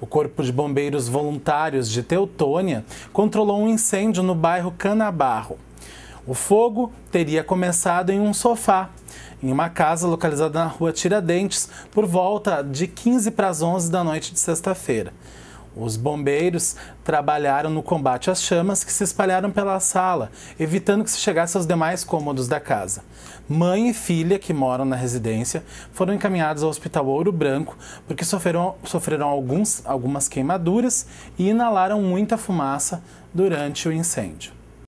O Corpo de Bombeiros Voluntários de Teutônia controlou um incêndio no bairro Canabarro. O fogo teria começado em um sofá, em uma casa localizada na rua Tiradentes, por volta de 15 para as 11 da noite de sexta-feira. Os bombeiros trabalharam no combate às chamas que se espalharam pela sala, evitando que se chegasse aos demais cômodos da casa. Mãe e filha, que moram na residência, foram encaminhados ao Hospital Ouro Branco porque sofreram, sofreram alguns, algumas queimaduras e inalaram muita fumaça durante o incêndio.